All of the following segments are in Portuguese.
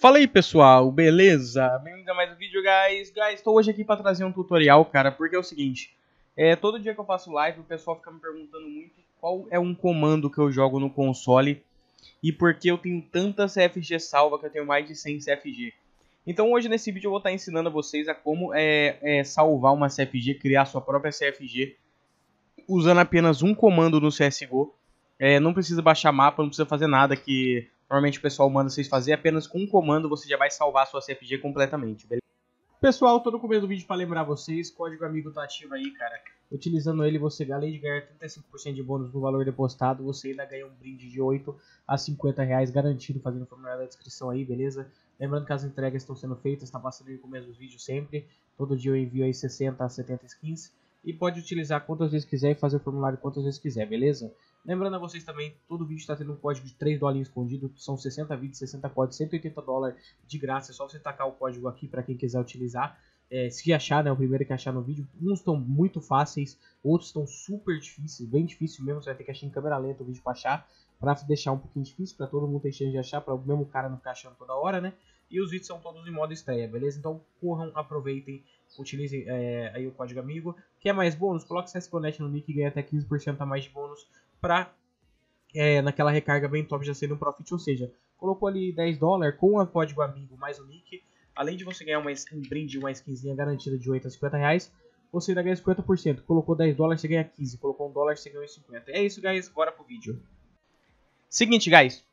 Fala aí pessoal, beleza? Bem-vindo a mais um vídeo, guys. Guys, estou hoje aqui para trazer um tutorial, cara, porque é o seguinte. É, todo dia que eu faço live, o pessoal fica me perguntando muito qual é um comando que eu jogo no console e por que eu tenho tanta CFG salva, que eu tenho mais de 100 CFG. Então hoje nesse vídeo eu vou estar tá ensinando a vocês a como é, é salvar uma CFG, criar sua própria CFG usando apenas um comando no CSGO. É, não precisa baixar mapa, não precisa fazer nada que Normalmente o pessoal manda vocês fazer apenas com um comando, você já vai salvar a sua CFG completamente, beleza? Pessoal, tô no começo do vídeo para lembrar vocês, código amigo tá ativo aí, cara. Utilizando ele, você além de ganhar 35% de bônus no valor depositado, você ainda ganha um brinde de 8 a 50 reais garantido, fazendo o formulário da descrição aí, beleza? Lembrando que as entregas estão sendo feitas, tá passando aí no começo do vídeo sempre. Todo dia eu envio aí 60 a 70 skins e pode utilizar quantas vezes quiser e fazer o formulário quantas vezes quiser, beleza? Lembrando a vocês também, todo vídeo está tendo um código de 3 dólares escondido, são 60 vídeos, 60 códigos, 180 dólares de graça, é só você tacar o código aqui para quem quiser utilizar. É, se achar, né, o primeiro que achar no vídeo, uns estão muito fáceis, outros estão super difíceis, bem difícil mesmo, você vai ter que achar em câmera lenta o vídeo para achar, para deixar um pouquinho difícil, para todo mundo ter chance de achar, para o mesmo cara não ficar achando toda hora, né? E os vídeos são todos em modo estreia, beleza? Então corram, aproveitem, utilize é, aí o código amigo. Quer mais bônus? Coloque CSConnect no nick e ganha até 15% a mais de bônus para é, naquela recarga bem top já sendo um profit, ou seja, colocou ali 10 dólares com o código amigo mais o nick, além de você ganhar uma, um brinde, uma skinzinha garantida de 8 a 50 reais, você ainda ganha 50%, colocou 10 dólares, você ganha 15, colocou 1 dólar, você ganha 50. É isso, guys, bora pro vídeo. Seguinte, guys,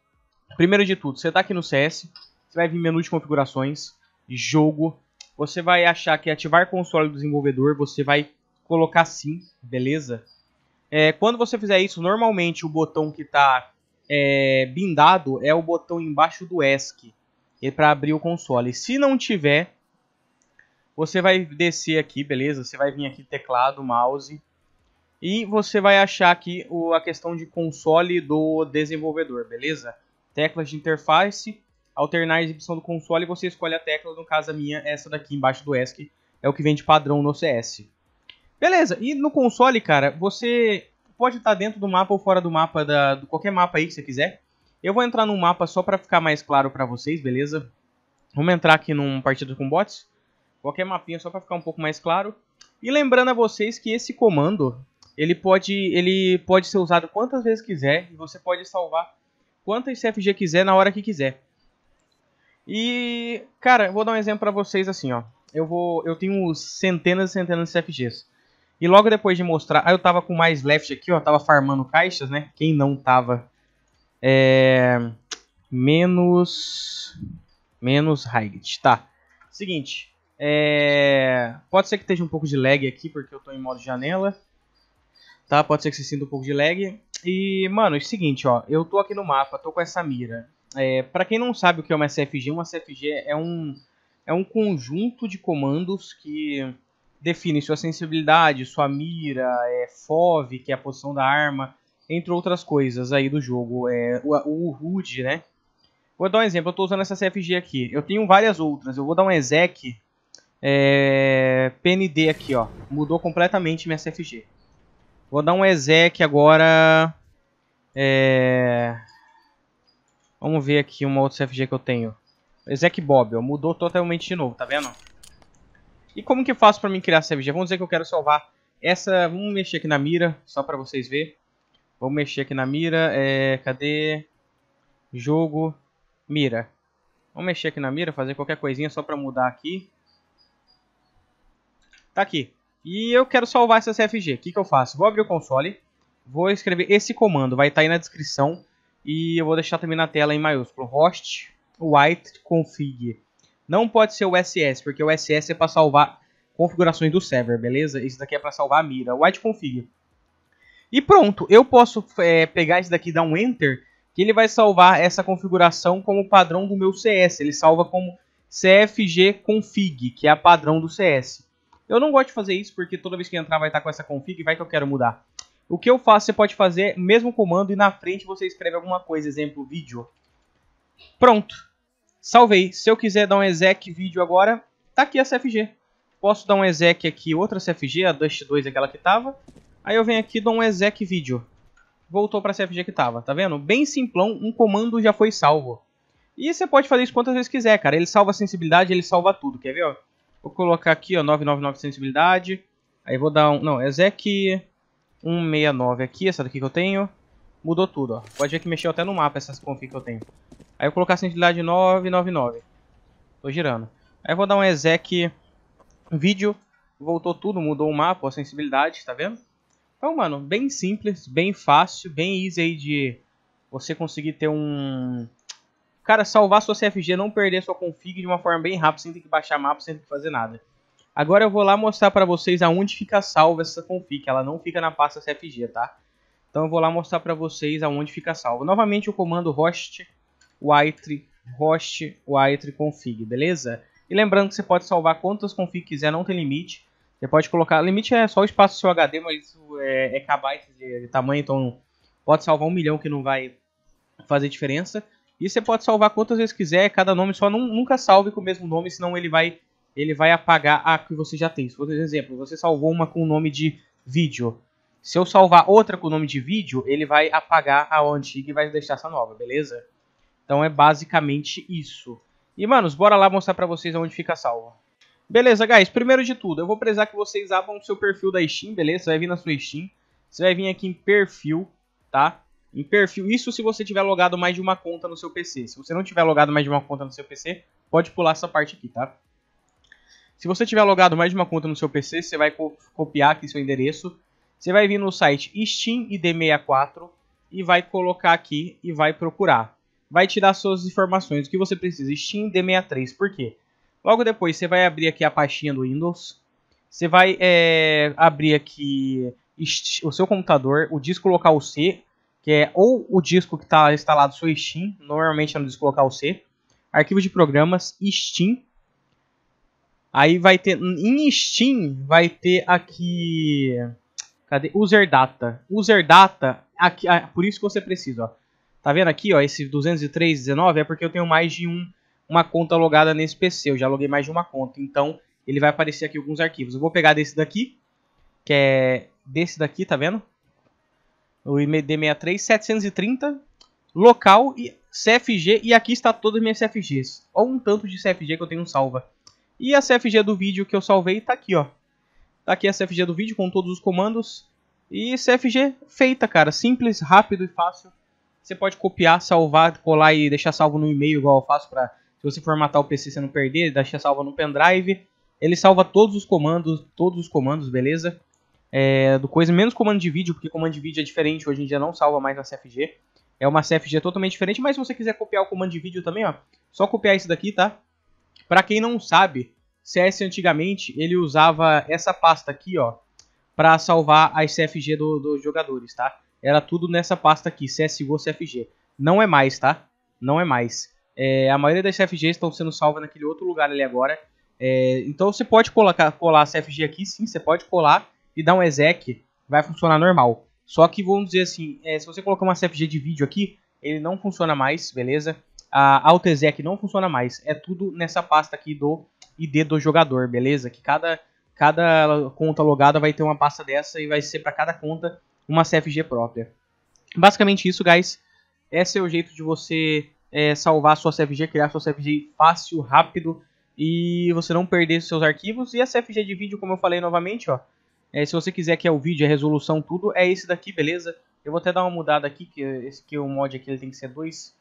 primeiro de tudo, você tá aqui no CS, você vai vir menu de configurações, jogo, você vai achar que é ativar console do desenvolvedor, você vai colocar sim, beleza? É, quando você fizer isso, normalmente o botão que está é, é o botão embaixo do ESC é para abrir o console. Se não tiver, você vai descer aqui, beleza? Você vai vir aqui teclado, mouse e você vai achar aqui o, a questão de console do desenvolvedor, beleza? Teclas de interface alternar a exibição do console, você escolhe a tecla, no caso a minha, essa daqui embaixo do ESC, é o que vem de padrão no CS. Beleza, e no console, cara, você pode estar dentro do mapa ou fora do mapa, da, do qualquer mapa aí que você quiser. Eu vou entrar num mapa só para ficar mais claro para vocês, beleza? Vamos entrar aqui num partido com bots. Qualquer mapinha só para ficar um pouco mais claro. E lembrando a vocês que esse comando, ele pode, ele pode ser usado quantas vezes quiser e você pode salvar quantas CFG quiser na hora que quiser. E, cara, vou dar um exemplo para vocês assim, ó. Eu vou, eu tenho centenas e centenas de CFGs. E logo depois de mostrar, aí ah, eu tava com mais left aqui, ó, tava farmando caixas, né? Quem não tava é menos menos Highgate, tá? Seguinte, é... pode ser que esteja um pouco de lag aqui porque eu tô em modo janela. Tá? Pode ser que você sinta um pouco de lag. E, mano, é o seguinte, ó, eu tô aqui no mapa, tô com essa mira. É, para quem não sabe o que é uma cfg uma cfg é um, é um conjunto de comandos que define sua sensibilidade, sua mira, é, FOV, que é a posição da arma, entre outras coisas aí do jogo. É, o, o HUD, né? Vou dar um exemplo, eu estou usando essa CFG aqui. Eu tenho várias outras, eu vou dar um exec é, PND aqui, ó. Mudou completamente minha CFG. Vou dar um exec agora... É, Vamos ver aqui uma outra CFG que eu tenho. Ezek Bob, ó, mudou totalmente de novo, tá vendo? E como que eu faço pra mim criar CFG? Vamos dizer que eu quero salvar essa... Vamos mexer aqui na mira, só pra vocês verem. Vamos mexer aqui na mira, é... Cadê? Jogo, mira. Vamos mexer aqui na mira, fazer qualquer coisinha só pra mudar aqui. Tá aqui. E eu quero salvar essa CFG. O que, que eu faço? Vou abrir o console. Vou escrever esse comando. Vai estar tá aí na descrição. E eu vou deixar também na tela em maiúsculo, host white config. Não pode ser o SS, porque o SS é para salvar configurações do server, beleza? Isso daqui é para salvar a mira, white config. E pronto, eu posso é, pegar isso daqui e dar um enter, que ele vai salvar essa configuração como padrão do meu CS. Ele salva como CFG config, que é a padrão do CS. Eu não gosto de fazer isso porque toda vez que entrar vai estar com essa config, vai que eu quero mudar. O que eu faço, você pode fazer mesmo comando e na frente você escreve alguma coisa, exemplo, vídeo. Pronto. Salvei. Se eu quiser dar um exec vídeo agora, tá aqui a CFG. Posso dar um exec aqui, outra CFG, a Dust 2, aquela que tava. Aí eu venho aqui e dou um exec vídeo. Voltou pra CFG que tava, tá vendo? Bem simplão, um comando já foi salvo. E você pode fazer isso quantas vezes quiser, cara. Ele salva a sensibilidade, ele salva tudo, quer ver, Vou colocar aqui, ó, 999 sensibilidade. Aí vou dar um... Não, exec... 169 aqui, essa daqui que eu tenho. Mudou tudo, ó. Pode ver que mexeu até no mapa essas config que eu tenho. Aí eu vou colocar a sensibilidade 999. Tô girando. Aí eu vou dar um exec vídeo. Voltou tudo, mudou o mapa, a sensibilidade, tá vendo? Então, mano, bem simples, bem fácil, bem easy aí de você conseguir ter um... Cara, salvar sua CFG, não perder sua config de uma forma bem rápida, sem ter que baixar mapa, sem ter que fazer nada. Agora eu vou lá mostrar para vocês aonde fica salva essa config, ela não fica na pasta CFG, tá? Então eu vou lá mostrar para vocês aonde fica salva. Novamente o comando host waitre host waitre config, beleza? E lembrando que você pode salvar quantas config quiser, não tem limite. Você pode colocar, limite é só o espaço do seu HD, mas isso é, é KB de tamanho, então pode salvar um milhão que não vai fazer diferença. E você pode salvar quantas vezes quiser, cada nome só não, nunca salve com o mesmo nome, senão ele vai ele vai apagar a que você já tem. Por exemplo, você salvou uma com o nome de vídeo. Se eu salvar outra com o nome de vídeo, ele vai apagar a antiga e vai deixar essa nova, beleza? Então é basicamente isso. E, manos, bora lá mostrar pra vocês onde fica salvo. Beleza, guys, primeiro de tudo, eu vou precisar que vocês abram o seu perfil da Steam, beleza? Você vai vir na sua Steam, você vai vir aqui em perfil, tá? Em perfil, isso se você tiver logado mais de uma conta no seu PC. Se você não tiver logado mais de uma conta no seu PC, pode pular essa parte aqui, tá? Se você tiver logado mais de uma conta no seu PC, você vai copiar aqui seu endereço. Você vai vir no site SteamID64 e vai colocar aqui e vai procurar. Vai tirar suas informações, o que você precisa, SteamID63, por quê? Logo depois você vai abrir aqui a pastinha do Windows, você vai é, abrir aqui o seu computador, o disco local C, que é ou o disco que está instalado seu Steam, normalmente é no disco local C, arquivo de programas, Steam, Aí vai ter. Em Steam vai ter aqui. Cadê? User data. User data. Aqui, ah, por isso que você precisa, ó. Tá vendo aqui, ó? Esse 203,19 é porque eu tenho mais de um, uma conta logada nesse PC. Eu já loguei mais de uma conta. Então, ele vai aparecer aqui alguns arquivos. Eu vou pegar desse daqui. Que é desse daqui, tá vendo? O IMD63 730. Local e CFG. E aqui está todas as minhas CFGs. Olha um tanto de CFG que eu tenho salva. E a CFG do vídeo que eu salvei está aqui, ó. Tá aqui a CFG do vídeo com todos os comandos. E CFG feita, cara. Simples, rápido e fácil. Você pode copiar, salvar, colar e deixar salvo no e-mail, igual eu faço para se você formatar o PC você não perder, deixar salvo no pendrive. Ele salva todos os comandos, todos os comandos, beleza? É, do coisa menos comando de vídeo, porque comando de vídeo é diferente, hoje em dia não salva mais na CFG. É uma CFG totalmente diferente, mas se você quiser copiar o comando de vídeo também, ó, só copiar esse daqui, tá? Para quem não sabe, CS antigamente ele usava essa pasta aqui, ó, para salvar as CFG do, dos jogadores, tá? Era tudo nessa pasta aqui, CSGO, CFG. Não é mais, tá? Não é mais. É, a maioria das CFGs estão sendo salvas naquele outro lugar ali agora. É, então você pode colocar, colar a CFG aqui, sim, você pode colar e dar um exec, vai funcionar normal. Só que vamos dizer assim, é, se você colocar uma CFG de vídeo aqui, ele não funciona mais, beleza? a AutoExec é não funciona mais. É tudo nessa pasta aqui do ID do jogador, beleza? Que cada, cada conta logada vai ter uma pasta dessa e vai ser para cada conta uma CFG própria. Basicamente isso, guys. Esse é o jeito de você é, salvar sua CFG, criar sua CFG fácil, rápido e você não perder seus arquivos. E a CFG de vídeo, como eu falei novamente, ó, é, se você quiser que é o vídeo, a resolução, tudo, é esse daqui, beleza? Eu vou até dar uma mudada aqui, que esse que o mod aqui ele tem que ser 2.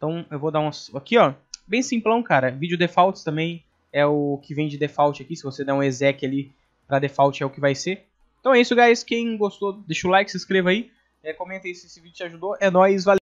Então eu vou dar uns... Aqui, ó. Bem simplão, cara. Vídeo defaults também é o que vem de default aqui. Se você der um exec ali pra default é o que vai ser. Então é isso, guys. Quem gostou, deixa o like, se inscreva aí. É, comenta aí se esse vídeo te ajudou. É nóis, valeu.